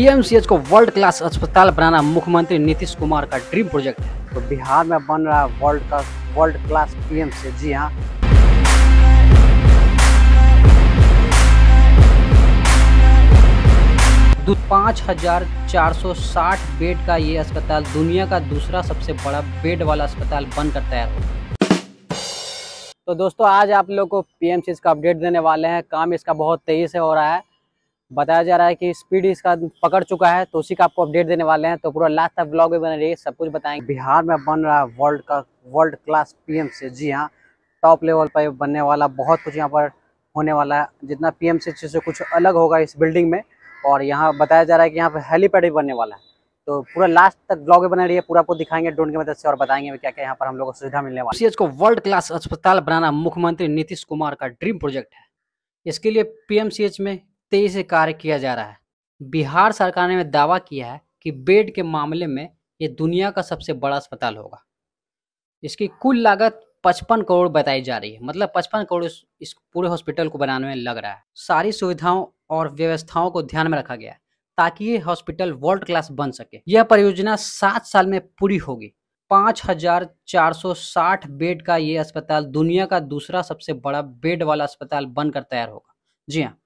PMCH को world class अस्पताल बनाना मुख्यमंत्री नीतीश कुमार का ड्रीम प्रोजेक्ट है तो बिहार में बन रहा है वर्ल्ड का वर्ल्ड क्लास पीएमसीएच जी हाँ पाँच हजार चार सौ साठ बेड का ये अस्पताल दुनिया का दूसरा सबसे बड़ा बेड वाला अस्पताल बनकर तैयार होगा तो दोस्तों आज आप लोग को पीएमसीएच का अपडेट देने वाले हैं काम इसका बहुत तेज़ी से हो रहा है बताया जा रहा है कि स्पीड इसका पकड़ चुका है तो उसी का आपको अपडेट देने वाले हैं तो पूरा लास्ट तक ब्लॉग भी बने रहिए सब कुछ बताएंगे बिहार में बन रहा है वर्ल्ड का वर्ल्ड क्लास पीएमसी जी हाँ टॉप लेवल पर बनने वाला बहुत कुछ यहाँ पर होने वाला है जितना पी एम से कुछ अलग होगा इस बिल्डिंग में और यहाँ बताया जा रहा है कि यहाँ पर हेलीपैड भी बनने वाला है तो पूरा लास्ट तक ब्लॉग बना रही है पूरा आपको दिखाएंगे ड्रोन की मदद से और बताएंगे क्या क्या यहाँ पर हम लोग को सुविधा मिलने वाली सी को वर्ल्ड क्लास अस्पताल बनाना मुख्यमंत्री नीतीश कुमार का ड्रीम प्रोजेक्ट है इसके लिए पीएमसीएच में तेजी से कार्य किया जा रहा है बिहार सरकार ने दावा किया है कि बेड के मामले में ये दुनिया का सबसे बड़ा अस्पताल होगा इसकी कुल लागत पचपन करोड़ बताई जा रही है मतलब पचपन करोड़ इस पूरे हॉस्पिटल को बनाने में लग रहा है सारी सुविधाओं और व्यवस्थाओं को ध्यान में रखा गया है ताकि ये हॉस्पिटल वर्ल्ड क्लास बन सके यह परियोजना सात साल में पूरी होगी 5,460 बेड का ये अस्पताल दुनिया का दूसरा सबसे बड़ा बेड वाला अस्पताल बनकर तैयार होगा जी हाँ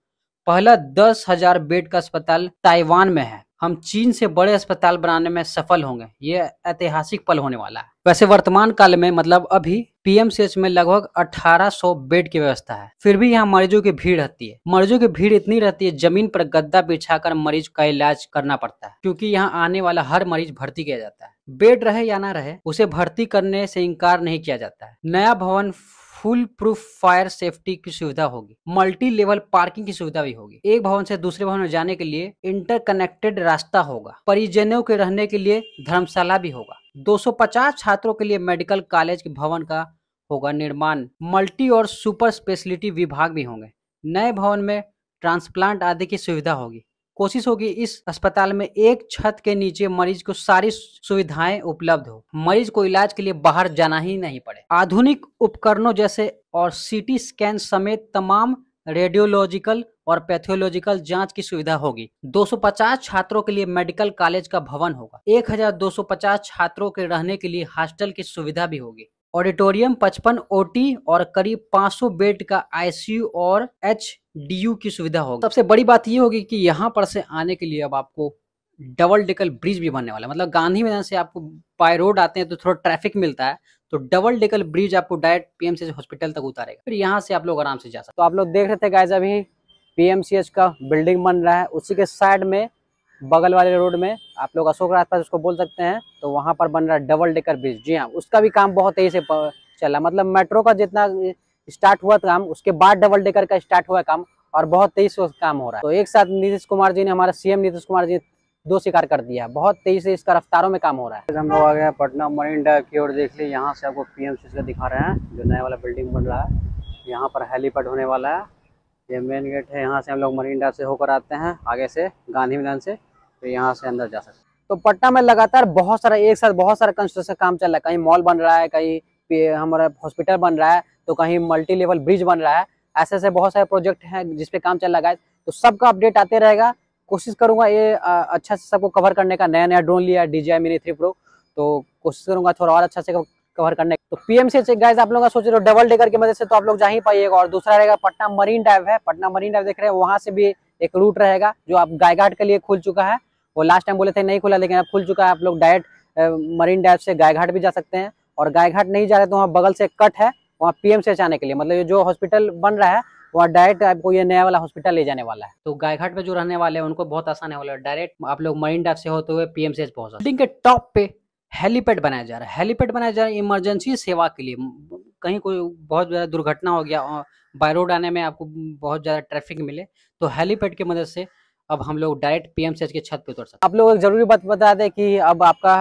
पहला दस हजार बेड का अस्पताल ताइवान में है हम चीन से बड़े अस्पताल बनाने में सफल होंगे ये ऐतिहासिक पल होने वाला है वैसे वर्तमान काल में मतलब अभी पीएमसीएच में लगभग 1800 बेड की व्यवस्था है फिर भी यहाँ मरीजों की भीड़ रहती है मरीजों की भीड़ इतनी रहती है जमीन पर गद्दा बिछाकर मरीज का इलाज करना पड़ता है क्योंकि यहाँ आने वाला हर मरीज भर्ती किया जाता है बेड रहे या ना रहे उसे भर्ती करने से इनकार नहीं किया जाता है नया भवन फुल प्रूफ फायर सेफ्टी की सुविधा होगी मल्टी लेवल पार्किंग की सुविधा भी होगी एक भवन से दूसरे भवन में जाने के लिए इंटरकनेक्टेड रास्ता होगा परिजनों के रहने के लिए धर्मशाला भी होगा 250 छात्रों के लिए मेडिकल कॉलेज के भवन का होगा निर्माण मल्टी और सुपर स्पेशलिटी विभाग भी होंगे नए भवन में ट्रांसप्लांट आदि की सुविधा होगी कोशिश होगी इस अस्पताल में एक छत के नीचे मरीज को सारी सुविधाएं उपलब्ध हो मरीज को इलाज के लिए बाहर जाना ही नहीं पड़े आधुनिक उपकरणों जैसे और सीटी स्कैन समेत तमाम रेडियोलॉजिकल और पैथोलॉजिकल जांच की सुविधा होगी 250 छात्रों के लिए मेडिकल कॉलेज का भवन होगा 1250 छात्रों के रहने के लिए हॉस्टल की सुविधा भी होगी ऑडिटोरियम 55 ओटी और करीब 500 बेड का आईसीयू और एच की सुविधा होगी सबसे बड़ी बात ये होगी कि यहाँ पर से आने के लिए अब आपको डबल डेकल ब्रिज भी बनने वाला है मतलब गांधी मैदान से आपको बाय रोड आते हैं तो थोड़ा ट्रैफिक मिलता है तो डबल डेकल ब्रिज आपको डायरेक्ट पीएमसीएच हॉस्पिटल तक उतारेगा फिर यहाँ से आप लोग आराम से जा सकते तो आप लोग देख रहे थे गाइज अभी पीएमसीएच का बिल्डिंग बन रहा है उसी के साइड में बगल वाले रोड में आप लोग अशोक आसपास उसको बोल सकते हैं तो वहाँ पर बन रहा है डबल डेकर ब्रिज जी हाँ उसका भी काम बहुत तेजी से चला मतलब मेट्रो का जितना स्टार्ट हुआ काम उसके बाद डबल डेकर का स्टार्ट हुआ काम और बहुत तेजी से काम हो रहा है तो एक साथ नीतीश कुमार जी ने हमारा सीएम नीतीश कुमार जी दो शिकार कर दिया है बहुत तेजी से इसका रफ्तारों में काम हो रहा है हम लोग आ गए पटना मरीन ड्राइव की ओर देख ली यहाँ से आपको पी एम का दिखा रहे हैं जो नया वाला बिल्डिंग बन रहा है यहाँ पर हेलीपैड होने वाला है ये मेन गेट है यहाँ से हम लोग मरीन ड्राइव से होकर आते हैं आगे से गांधी मैदान से तो यहाँ से अंदर जा सकते तो पटना में लगातार बहुत सारा एक साथ बहुत सारा कंस्ट्रक्शन काम चल रहा है कहीं मॉल बन रहा है कहीं हमारा हॉस्पिटल बन रहा है तो कहीं मल्टी लेवल ब्रिज बन रहा है ऐसे ऐसे बहुत सारे प्रोजेक्ट हैं जिसपे काम चल रहा है तो सबका अपडेट आते रहेगा कोशिश करूंगा ये अच्छा से सबको कवर करने का नया नया ड्रोन लिया है D J I mini three pro तो कोशिश करूंगा थोड़ा और अच्छा से कवर करने तो पीएमसीएच से गाइज आप लोग सोच रहे हो डबल डेकर की मदद से तो आप लोग जा ही पाइएगा और दूसरा रहेगा पटना मरीन ड्राइव है पटना मरीन ड्राइव देख रहे हैं वहां से भी एक रूट रहेगा जो आप गायघाट के लिए खुल चुका है वो लास्ट टाइम बोले थे नहीं खुला लेकिन अब खुल चुका है आप लोग डायरेक्ट मरीन ड्राइव से गायघाट भी जा सकते हैं और गायघाट नहीं जा रहे तो वहाँ बगल से कट है वहाँ पीएमसीएच आने के लिए मतलब ये जो हॉस्पिटल बन रहा है वहाँ डायरेक्ट आपको ये नया वाला हॉस्पिटल ले जाने वाला है तो गायघाट में जो रहने वाले हैं उनको बहुत आसान है वाला डायरेक्ट आप लोग मरीन ड्राइव से होते हुए पीएम से पहुंच सकते के टॉप पे हेलीपैड बनाया जा रहा है हेलीपैड बनाया जा रहा है इमरजेंसी सेवा के लिए कहीं कोई बहुत ज़्यादा दुर्घटना हो गया बाय रोड आने में आपको बहुत ज़्यादा ट्रैफिक मिले तो हेलीपैड की मदद से अब हम लोग डायरेक्ट पीएमसीएच के छत पर उतर सकते आप लोग एक जरूरी बात बता दें कि अब आपका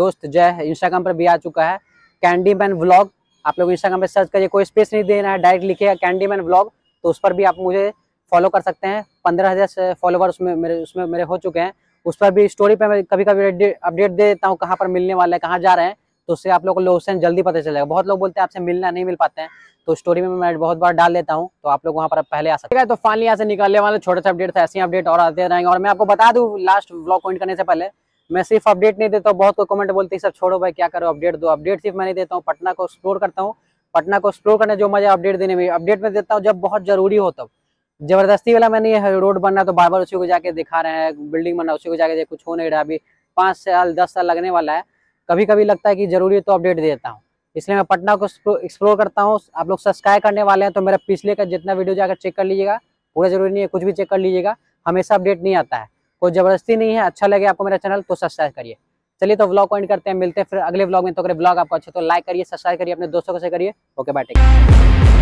दोस्त जय इंस्टाग्राम पर भी आ चुका है कैंडी मैन व्लॉग आप लोग इंस्टाग्राम पर सर्च करिए कोई स्पेस नहीं देना है डायरेक्ट लिखिएगा कैंडी मैन व्लॉग तो उस पर भी आप मुझे फॉलो कर सकते हैं पंद्रह हज़ार से फॉलोवर उसमें मेरे उसमें मेरे हो चुके हैं उस पर भी स्टोरी पे मैं कभी कभी अपडेट दे देता हूँ कहाँ पर मिलने वाले हैं कहाँ जा रहे हैं तो उससे आप लोग को लोकेशन जल्दी पता चलेगा बहुत लोग बोलते हैं आपसे मिलना नहीं मिल पाते हैं तो स्टोरी में मैं बहुत बार डाल देता हूँ तो आप लोग वहाँ पर पहले आ सकते हैं तो फाइनली यहाँ से निकलने वाले छोटा सा अपडेट था ऐसे अपडेट और आते रहेंगे और मैं आपको बता दूँ लास्ट ब्लॉग पॉइंट करने से पहले मैं सिर्फ अपडेट नहीं देता हूँ बहुत कोई कमेंट बोलते सब छोड़ो भाई क्या करो अपडेट दो अपडेट सिर्फ मैं नहीं देता हूँ पटना को एक्सप्लोर करता हूँ पटना को एक्सप्लोर करने जो मजा अपडेट देने में अपडेट में देता हूँ जब बहुत जरूरी हो तब जबरदस्ती वाला मैंने ये रोड बनना तो बार बार उसी को जाके दिखा रहे हैं बिल्डिंग बनना उसी को जाके कुछ हो नहीं रहा अभी पाँच साल दस साल लगने वाला है कभी कभी लगता है कि जरूरी तो अपडेट दे देता हूँ इसलिए मैं पटना को एक्सप्लोर करता हूँ आप लोग सब्सक्राइब करने वाले हैं तो मेरा पिछले का जितना वीडियो जाकर चेक कर लीजिएगा पूरा जरूरी नहीं है कुछ भी चेक कर लीजिएगा हमेशा अपडेट नहीं आता है कोई जबरदस्ती नहीं है अच्छा लगे आपको मेरा चैनल तो सब्सक्राइब करिए चलिए तो ब्लॉग पॉइंट करते हैं मिलते हैं फिर अगले ब्लॉग में तो अगर ब्लॉग आपको अच्छा तो लाइक करिए सब्सक्राइब करिए अपने दोस्तों को से करिए ओके बाय टेक